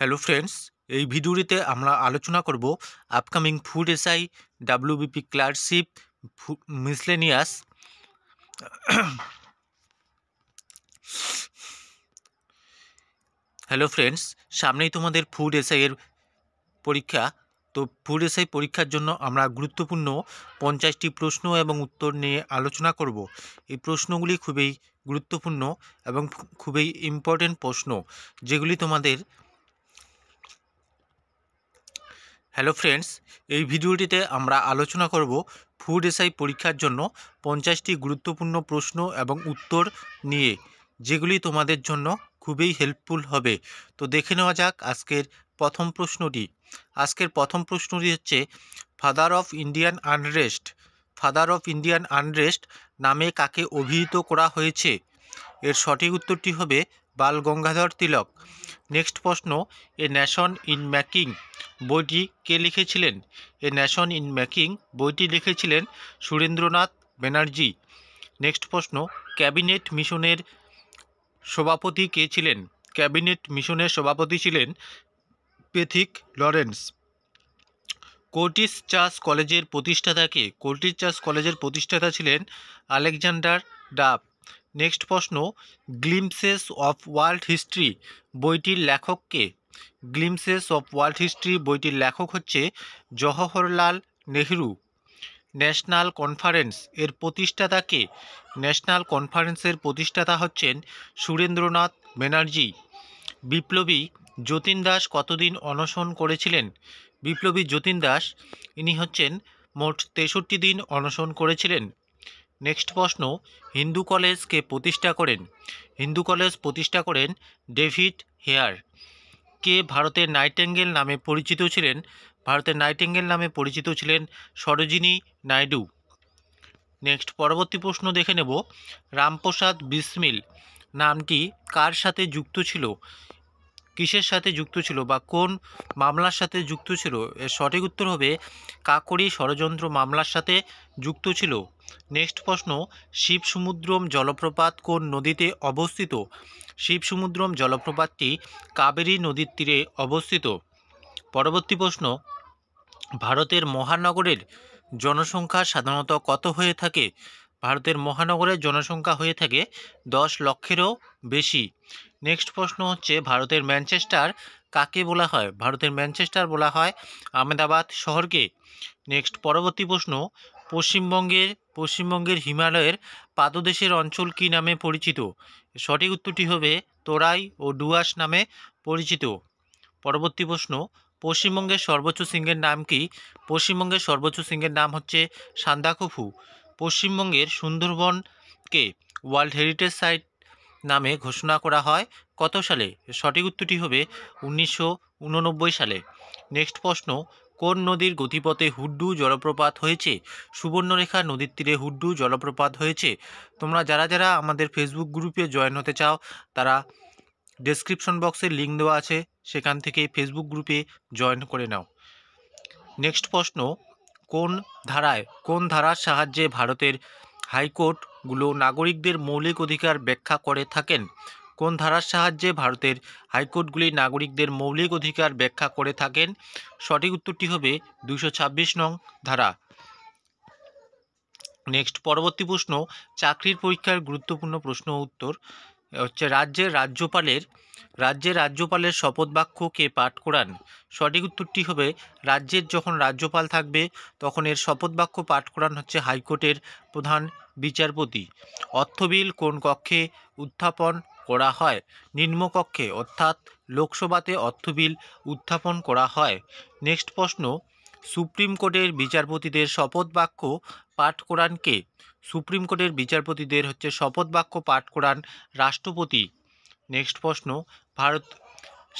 hello friends এই ভিডিওটিতে আমরা আলোচনা করব upcoming food S I W B P scholarship miscellaneous hello friends সামনেই তোমাদের ফুড এসআইয়ের পরীক্ষা তো ফুড এসআই পরীক্ষার জন্য আমরা গুরুত্বপূর্ণ পঞ্চাশটি প্রশ্ন এবং উত্তর নিয়ে আলোচনা করব এই প্রশ্নগুলি খুবই গুরুত্বপূর্ণ এবং খুবই ইম্পর্টেন্ট প্রশ্ন যেগুলি তোমাদের হ্যালো ফ্রেন্ডস এই ভিডিওটিতে আমরা আলোচনা করব ফুড এসআই পরীক্ষার জন্য পঞ্চাশটি গুরুত্বপূর্ণ প্রশ্ন এবং উত্তর নিয়ে যেগুলি তোমাদের জন্য খুবই হেল্পফুল হবে তো দেখে নেওয়া যাক আজকের প্রথম প্রশ্নটি আজকের প্রথম প্রশ্নটি হচ্ছে father of Indian unrest father of Indian unrest নামে কাকে অভিহিত করা হয়েছে এর সঠিক উত্তরটি হবে বাল গঙ্গাধর তিলক নেক্সট প্রশ্ন এ ন্যাশন ইন ম্যাকিং বইটি কে লিখেছিলেন এ ন্যাশন ইন ম্যাকিং বইটি লিখেছিলেন সুরেন্দ্রনাথ ব্যানার্জি নেক্সট প্রশ্ন ক্যাবিনেট মিশনের সভাপতি কে ছিলেন ক্যাবিনেট মিশনের সভাপতি ছিলেন পেথিক লরেন্স কোর্টিস চার্চ কলেজের প্রতিষ্ঠাতাকে কে কোর্টিস চার্চ কলেজের প্রতিষ্ঠাতা ছিলেন আলেকজান্ডার ডাব নেক্সট প্রশ্ন গ্লিমসেস অফ ওয়ার্ল্ড হিস্ট্রি বইটির লেখককে গ্লিমসেস অফ ওয়ার্ল্ড হিস্ট্রি বইটির লেখক হচ্ছে জওহরলাল নেহরু ন্যাশনাল কনফারেন্স এর প্রতিষ্ঠাতাকে ন্যাশনাল কনফারেন্সের প্রতিষ্ঠাতা হচ্ছেন সুরেন্দ্রনাথ ব্যানার্জি বিপ্লবী যতীন দাস কতদিন অনশন করেছিলেন বিপ্লবী যতীন দাস ইনি হচ্ছেন মোট তেষট্টি দিন অনশন করেছিলেন নেক্সট প্রশ্ন হিন্দু কলেজকে প্রতিষ্ঠা করেন হিন্দু কলেজ প্রতিষ্ঠা করেন ডেভিড হেয়ার কে ভারতের নাইটেঙ্গেল নামে পরিচিত ছিলেন ভারতের নাইটেঙ্গেল নামে পরিচিত ছিলেন সরোজিনী নাইডু নেক্সট পরবর্তী প্রশ্ন দেখে নেব রামপ্রসাদ বিসমিল নামটি কার সাথে যুক্ত ছিল কিসের সাথে যুক্ত ছিল বা কোন মামলার সাথে যুক্ত ছিল এর সঠিক উত্তর হবে কাকরি ষড়যন্ত্র মামলার সাথে যুক্ত ছিল নেক্সট প্রশ্ন শিবসমুদ্রম জলপ্রপাত কোন নদীতে অবস্থিত শিবসমুদ্রম জলপ্রপাতটি কাবেরী নদীর তীরে অবস্থিত পরবর্তী প্রশ্ন ভারতের মহানগরের জনসংখ্যা সাধারণত কত হয়ে থাকে ভারতের মহানগরের জনসংখ্যা হয়ে থাকে দশ লক্ষেরও বেশি নেক্সট প্রশ্ন হচ্ছে ভারতের ম্যানচেস্টার কাকে বলা হয় ভারতের ম্যানচেস্টার বলা হয় আহমেদাবাদ শহরকে নেক্সট পরবর্তী প্রশ্ন পশ্চিমবঙ্গের পশ্চিমবঙ্গের হিমালয়ের পাদদেশের অঞ্চল কী নামে পরিচিত সঠিক উত্তরটি হবে তোরাই ও ডুয়াস নামে পরিচিত পরবর্তী প্রশ্ন পশ্চিমবঙ্গের সর্বোচ্চ সিংহের নাম কি পশ্চিমবঙ্গের সর্বোচ্চ সিংহের নাম হচ্ছে সান্দাকফু পশ্চিমবঙ্গের সুন্দরবনকে ওয়ার্ল্ড হেরিটেজ সাইট নামে ঘোষণা করা হয় কত সালে সঠিক উত্তরটি হবে উনিশশো সালে নেক্সট প্রশ্ন কোন নদীর গতিপথে হুড্ডু জলপ্রপাত হয়েছে সুবর্ণরেখা নদীর তীরে হুড্ডু জলপ্রপাত হয়েছে তোমরা যারা যারা আমাদের ফেসবুক গ্রুপে জয়েন হতে চাও তারা ডেসক্রিপশন বক্সে লিঙ্ক দেওয়া আছে সেখান থেকে ফেসবুক গ্রুপে জয়েন করে নাও নেক্সট প্রশ্ন কোন ধারায় কোন ধারার সাহায্যে ভারতের হাইকোর্টগুলো নাগরিকদের মৌলিক অধিকার ব্যাখ্যা করে থাকেন কোন ধারার সাহায্যে ভারতের হাইকোর্টগুলি নাগরিকদের মৌলিক অধিকার ব্যাখ্যা করে থাকেন সঠিক উত্তরটি হবে দুশো নং ধারা নেক্সট পরবর্তী প্রশ্ন চাকরির পরীক্ষার গুরুত্বপূর্ণ প্রশ্ন উত্তর হচ্ছে রাজ্যের রাজ্যপালের রাজ্যের রাজ্যপালের শপথ বাক্যকে পাঠ করান সঠিক উত্তরটি হবে রাজ্যের যখন রাজ্যপাল থাকবে তখন এর শপথ বাক্য পাঠ করান হচ্ছে হাইকোর্টের প্রধান বিচারপতি অর্থবিল কোন কক্ষে উত্থাপন করা হয় নিম্নকক্ষে অর্থাৎ লোকসভাতে অর্থ বিল উত্থাপন করা হয় নেক্সট প্রশ্ন সুপ্রিম কোর্টের বিচারপতিদের শপথ বাক্য পাঠ করান কে সুপ্রিম কোর্টের বিচারপতিদের হচ্ছে শপথ বাক্য পাঠ করান রাষ্ট্রপতি নেক্সট প্রশ্ন ভারত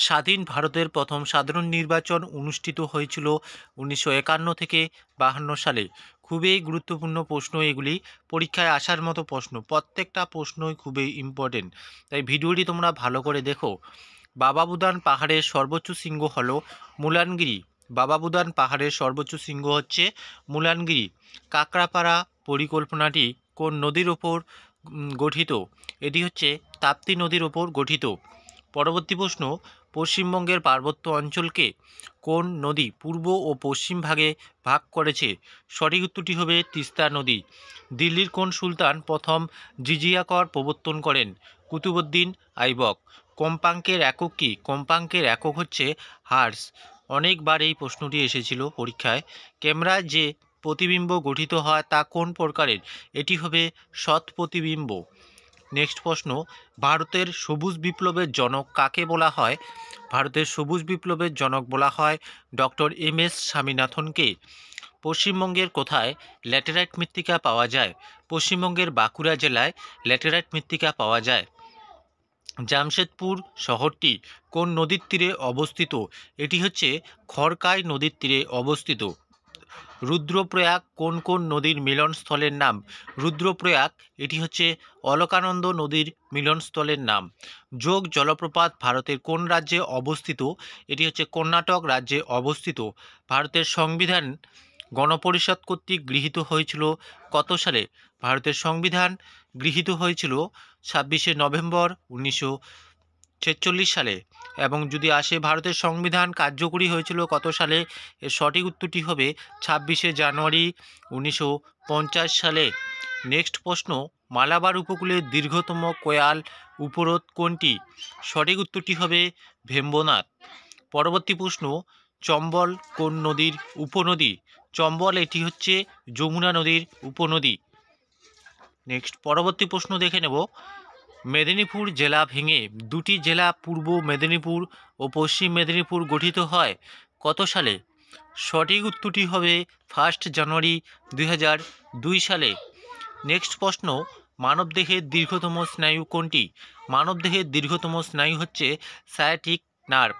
স্বাধীন ভারতের প্রথম সাধারণ নির্বাচন অনুষ্ঠিত হয়েছিল উনিশশো থেকে বাহান্ন সালে খুবই গুরুত্বপূর্ণ প্রশ্ন এগুলি পরীক্ষায় আসার মতো প্রশ্ন প্রত্যেকটা প্রশ্নই খুবই ইম্পর্টেন্ট তাই ভিডিওটি তোমরা ভালো করে দেখো বাবাবুদান পাহাড়ের সর্বোচ্চ শৃঙ্গ হল মুলানগিরি বাবাবুদান পাহাড়ের সর্বোচ্চ শৃঙ্গ হচ্ছে মুলানগিরি কাকড়াপাড়া পরিকল্পনাটি কোন নদীর ওপর গঠিত এটি হচ্ছে তাপ্তি নদীর ওপর গঠিত পরবর্তী প্রশ্ন পশ্চিমবঙ্গের পার্বত্য অঞ্চলকে কোন নদী পূর্ব ও পশ্চিম ভাগে ভাগ করেছে সঠিক উত্তরটি হবে তিস্তা নদী দিল্লির কোন সুলতান প্রথম জিজিয়া কর প্রবর্তন করেন কুতুবুদ্দিন আইবক কম্পাঙ্কের একক কী কম্পাঙ্কের একক হচ্ছে হার্স অনেকবার এই প্রশ্নটি এসেছিল পরীক্ষায় ক্যামেরা যে প্রতিবিম্ব গঠিত হয় তা কোন প্রকারের এটি হবে সৎ প্রতিবিম্ব নেক্সট প্রশ্ন ভারতের সবুজ বিপ্লবের জনক কাকে বলা হয় ভারতের সবুজ বিপ্লবের জনক বলা হয় ডক্টর এম এস স্বামীনাথনকে পশ্চিমবঙ্গের কোথায় ল্যাটেরাইট মৃত্তিকা পাওয়া যায় পশ্চিমবঙ্গের বাঁকুড়া জেলায় ল্যাটেরাইট মৃত্তিকা পাওয়া যায় জামশেদপুর শহরটি কোন নদীর তীরে অবস্থিত এটি হচ্ছে খড়কাই নদীর তীরে অবস্থিত রুদ্রপ্রয়াগ কোন কোন নদীর মিলনস্থলের নাম রুদ্রপ্রয়াগ এটি হচ্ছে অলকানন্দ নদীর মিলনস্থলের নাম যোগ জলপ্রপাত ভারতের কোন রাজ্যে অবস্থিত এটি হচ্ছে কর্ণাটক রাজ্যে অবস্থিত ভারতের সংবিধান গণপরিষদ কর্তৃক গৃহীত হয়েছিল কত সালে ভারতের সংবিধান গৃহীত হয়েছিল ছাব্বিশে নভেম্বর উনিশশো ছেচল্লিশ সালে এবং যদি আসে ভারতের সংবিধান কার্যকরী হয়েছিল কত সালে এর সঠিক উত্তরটি হবে ছাব্বিশে জানুয়ারি উনিশশো সালে নেক্সট প্রশ্ন মালাবার উপকূলের দীর্ঘতম কোয়াল উপরোধ কোনটি সঠিক উত্তরটি হবে ভেম্বনাথ পরবর্তী প্রশ্ন চম্বল কোন নদীর উপনদী চম্বল এটি হচ্ছে যমুনা নদীর উপনদী নেক্সট পরবর্তী প্রশ্ন দেখে নেব মেদিনীপুর জেলা ভেঙে দুটি জেলা পূর্ব মেদিনীপুর ও পশ্চিম মেদিনীপুর গঠিত হয় কত সালে সঠিক উত্তরটি হবে ফার্স্ট জানুয়ারি দুই সালে নেক্সট প্রশ্ন মানবদেহের দীর্ঘতম স্নায়ু কোনটি মানবদেহের দীর্ঘতম স্নায়ু হচ্ছে সায়াটিক নার্ভ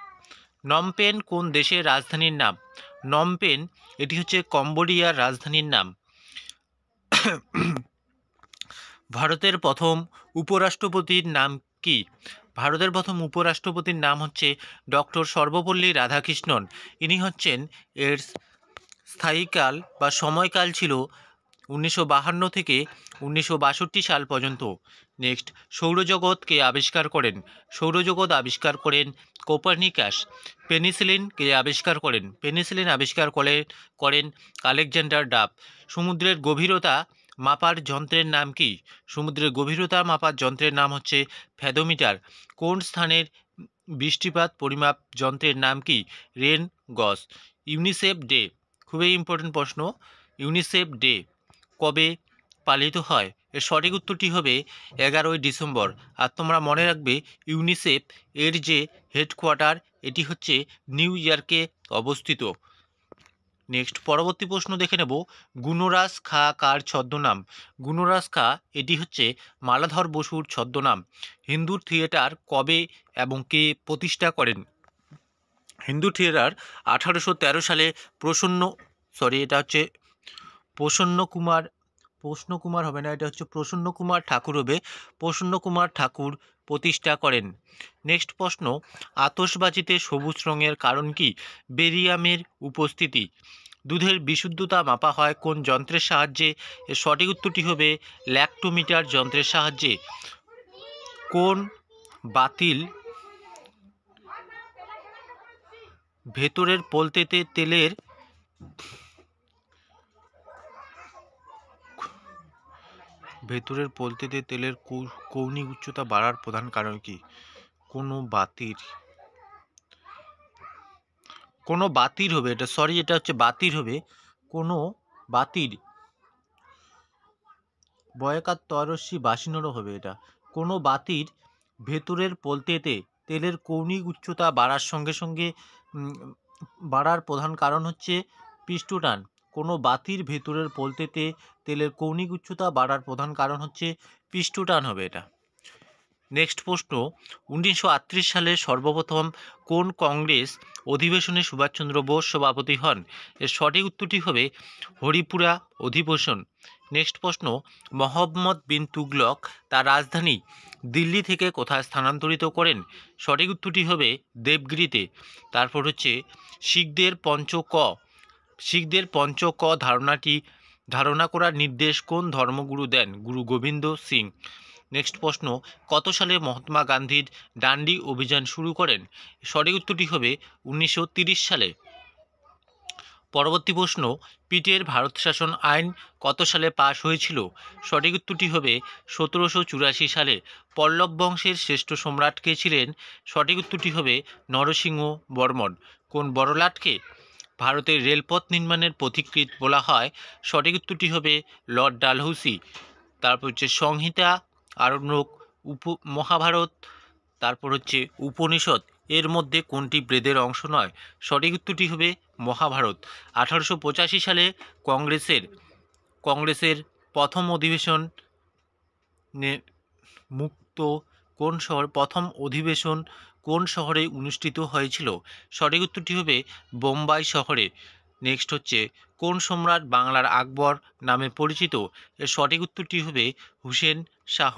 নমপেন কোন দেশের রাজধানীর নাম নমপেন এটি হচ্ছে কম্বোডিয়ার রাজধানীর নাম ভারতের প্রথম উপরাষ্ট্রপতির নাম কি ভারতের প্রথম উপরাষ্ট্রপতির নাম হচ্ছে ডক্টর সর্বপল্লী রাধাকৃষ্ণন ইনি হচ্ছেন এর স্থায়ীকাল বা সময়কাল ছিল উনিশশো থেকে উনিশশো সাল পর্যন্ত নেক্সট সৌরজগৎকে আবিষ্কার করেন সৌরজগৎ আবিষ্কার করেন কোপার্নিকাস পেনিসিলিনকে আবিষ্কার করেন পেনিসিলিন আবিষ্কার করে করেন আলেকজান্ডার ডাব সমুদ্রের গভীরতা মাপার যন্ত্রের নাম কি সমুদ্রের গভীরতা মাপার যন্ত্রের নাম হচ্ছে ফ্যাদোমিটার কোন স্থানের বৃষ্টিপাত পরিমাপ যন্ত্রের নাম কি রেন গস ইউনিসেফ ডে খুবই ইম্পর্টেন্ট প্রশ্ন ইউনিসেফ ডে কবে পালিত হয় এর সঠিক উত্তরটি হবে এগারোই ডিসেম্বর আর তোমরা মনে রাখবে ইউনিসেফ এর যে হেডকোয়ার্টার এটি হচ্ছে নিউ ইয়র্কে অবস্থিত নেক্সট পরবর্তী প্রশ্ন দেখে নেব গুণরাজ খা কার ছদ্মনাম গুণরাজ খা এটি হচ্ছে মালাধর বসুর ছদ্মনাম হিন্দু থিয়েটার কবে এবং কে প্রতিষ্ঠা করেন হিন্দু থিয়েটার আঠারোশো সালে প্রসন্ন সরি এটা হচ্ছে প্রসন্ন কুমার প্রশ্ন কুমার হবে না এটা হচ্ছে প্রসন্ন কুমার ঠাকুর হবে প্রসন্ন কুমার ঠাকুর প্রতিষ্ঠা করেন নেক্সট প্রশ্ন আতসবাজিতে সবুজ রঙের কারণ কি বেরিয়ামের উপস্থিতি দুধের বিশুদ্ধতা মাপা হয় কোন যন্ত্রের সাহায্যে এর সঠিক উত্তরটি হবে ল্যাক্টোমিটার যন্ত্রের সাহায্যে কোন বাতিল ভেতরের পোলতেতে তেলের ভেতরের পোলতেতে তেলের কৌণিক উচ্চতা বাড়ার প্রধান কারণ কি কোনো বাতির কোনো বাতির হবে এটা সরি এটা হচ্ছে বাতির হবে কোনো বাতির বয়কার তরস্বী বাসিনরও হবে এটা কোনো বাতির ভেতরের পলতেতে তেলের কৌণিক উচ্চতা বাড়ার সঙ্গে সঙ্গে বাড়ার প্রধান কারণ হচ্ছে পৃষ্ঠটান কোনো বাতির ভেতরের পলতেতে তেলের কৌণিক উচ্চতা বাড়ার প্রধান কারণ হচ্ছে পৃষ্ঠটান হবে এটা নেক্সট প্রশ্ন উনিশশো সালে সর্বপ্রথম কোন কংগ্রেস অধিবেশনে সুভাষচন্দ্র বোস সভাপতি হন এর সঠিক উত্তরটি হবে হরিপুরা অধিবেশন নেক্সট প্রশ্ন মোহাম্মদ বিন তুগলক তার রাজধানী দিল্লি থেকে কোথায় স্থানান্তরিত করেন সঠিক উত্তরটি হবে দেবগিরিতে তারপর হচ্ছে শিখদের পঞ্চ ক শিখদের পঞ্চ ক ধারণাটি ধারণা করার নির্দেশ কোন ধর্মগুরু দেন গুরু গোবিন্দ সিং নেক্সট প্রশ্ন কত সালে মহাত্মা গান্ধীর ডান্ডি অভিযান শুরু করেন সঠিক উত্তরটি হবে উনিশশো সালে পরবর্তী প্রশ্ন পিটের ভারত শাসন আইন কত সালে পাশ হয়েছিল সঠিক উত্তরটি হবে সতেরোশো চুরাশি সালে পল্লব বংশের শ্রেষ্ঠ সম্রাট কে ছিলেন সঠিক উত্তরটি হবে নরসিংহ বর্মন কোন বড়লাটকে ভারতের রেলপথ নির্মাণের পথিকৃত বলা হয় সঠিক উত্তরটি হবে লর্ড ডালহৌসি তারপর হচ্ছে সংহিতা আরণ্যক উপ মহাভারত তারপর হচ্ছে উপনিষদ এর মধ্যে কোনটি বেদের অংশ নয় সঠিক উত্তরটি হবে মহাভারত আঠারোশো সালে কংগ্রেসের কংগ্রেসের প্রথম অধিবেশন মুক্ত কোন শহর প্রথম অধিবেশন কোন শহরে অনুষ্ঠিত হয়েছিল সঠিক উত্তরটি হবে বোম্বাই শহরে নেক্সট হচ্ছে কোন সম্রাট বাংলার আকবর নামে পরিচিত এর সঠিক উত্তরটি হবে হুসেন শাহ